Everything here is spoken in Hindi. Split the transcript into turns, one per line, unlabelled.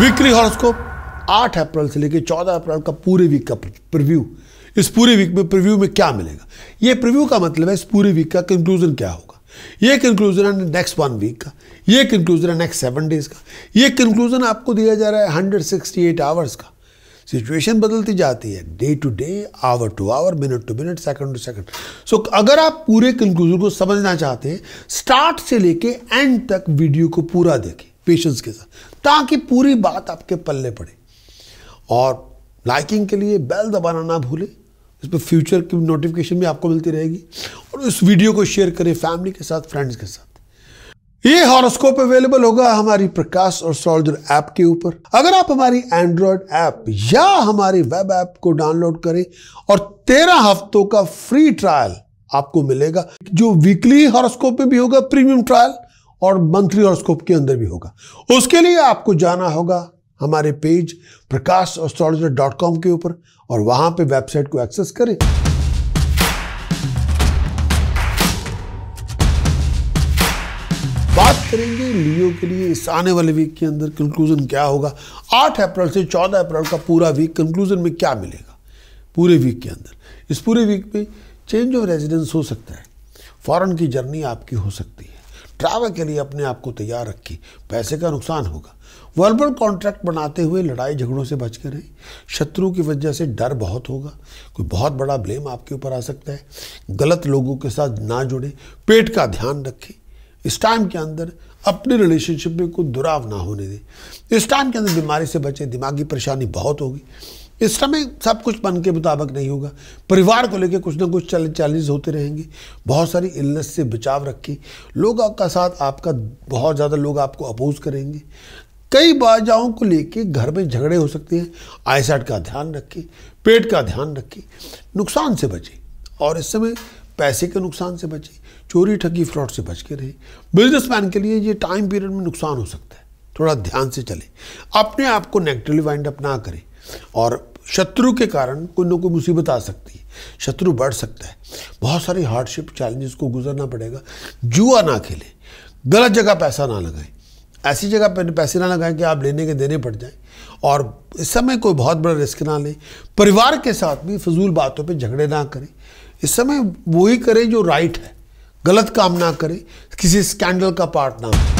वीकली हॉरोस्कोप 8 अप्रैल से लेकर 14 अप्रैल का पूरे वीक का प्रिव्यू इस पूरे वीक में प्रिव्यू में क्या मिलेगा ये प्रिव्यू का मतलब है इस पूरे वीक का कंक्लूजन क्या होगा ये कंक्लूजन है नेक्स्ट वन वीक का ये कंक्लूजन है नेक्स्ट सेवन डेज का ये कंक्लूजन आपको दिया जा रहा है हंड्रेड सिक्सटी एट आवर्स का सिचुएशन बदलती जाती है day to day hour to hour minute to minute second to second so अगर आप पूरे कंक्लूजन को समझना चाहते हैं स्टार्ट से लेके एंड तक वीडियो को पूरा देखें पेशेंस के साथ ताकि पूरी बात आपके पल्ले पड़े और लाइकिंग के लिए बेल दबाना ना भूलें पर फ्यूचर की नोटिफिकेशन भी आपको मिलती रहेगी और इस वीडियो को शेयर करें फैमिली के साथ फ्रेंड्स के साथ ये हॉरोस्कोप अवेलेबल होगा हमारी प्रकाश और सोल्जर ऐप के ऊपर अगर आप हमारी एंड्रॉयड ऐप या हमारी वेब ऐप को डाउनलोड करें और तेरह हफ्तों का फ्री ट्रायल आपको मिलेगा जो वीकली हॉरोस्कोप में भी होगा प्रीमियम ट्रायल और मंथली हॉरोस्कोप के अंदर भी होगा उसके लिए आपको जाना होगा हमारे page Prakash astrologer dot com के ऊपर और वहां पे वेबसाइट को एक्सेस करें बात करेंगे लियो के लिए इस आने वाले वीक के अंदर कंक्लूजन क्या होगा आठ अप्रैल से चौदह अप्रैल का पूरा वीक कंक्लूजन में क्या मिलेगा पूरे वीक के अंदर इस पूरे वीक में चेंज ऑफ रेजिडेंस हो सकता है फॉरेन की जर्नी आपकी हो सकती है ट्रैवल के लिए अपने आप को तैयार रखें पैसे का नुकसान होगा वर्बल कॉन्ट्रैक्ट बनाते हुए लड़ाई झगड़ों से बच के रहें शत्रु की वजह से डर बहुत होगा कोई बहुत बड़ा ब्लेम आपके ऊपर आ सकता है गलत लोगों के साथ ना जुड़ें पेट का ध्यान रखें इस टाइम के अंदर अपने रिलेशनशिप में कोई दुराव ना होने दें इस टाइम के अंदर बीमारी से बचें दिमागी परेशानी बहुत होगी इस समय सब कुछ मन के मुताबिक नहीं होगा परिवार को लेकर कुछ ना कुछ चैलेंज होते रहेंगे बहुत सारी इलनेस से बचाव रखें लोग आपका साथ आपका बहुत ज़्यादा लोग आपको अपोज करेंगे कई बाजाओं को लेके घर में झगड़े हो सकते हैं आईसाइड का ध्यान रखें पेट का ध्यान रखें नुकसान से बचें और इस समय पैसे के नुकसान से बचें चोरी ठगी फ्रॉड से बच के रहें बिजनेसमैन के लिए ये टाइम पीरियड में नुकसान हो सकता है थोड़ा ध्यान से चलें अपने आप को नेगेटिवली वाइंड अप ना करें और शत्रु के कारण कोई ना कोई मुसीबत आ सकती है शत्रु बढ़ सकता है बहुत सारी हार्डशिप चैलेंजेस को गुजरना पड़ेगा जुआ ना खेलें गलत जगह पैसा ना लगाएं ऐसी जगह पर पैसे ना लगाएं कि आप लेने के देने पड़ जाएं और इस समय कोई बहुत बड़ा रिस्क ना लें परिवार के साथ भी फजूल बातों पे झगड़े ना करें इस समय वही करें जो राइट है गलत काम ना करें किसी स्कैंडल का पार्ट ना हो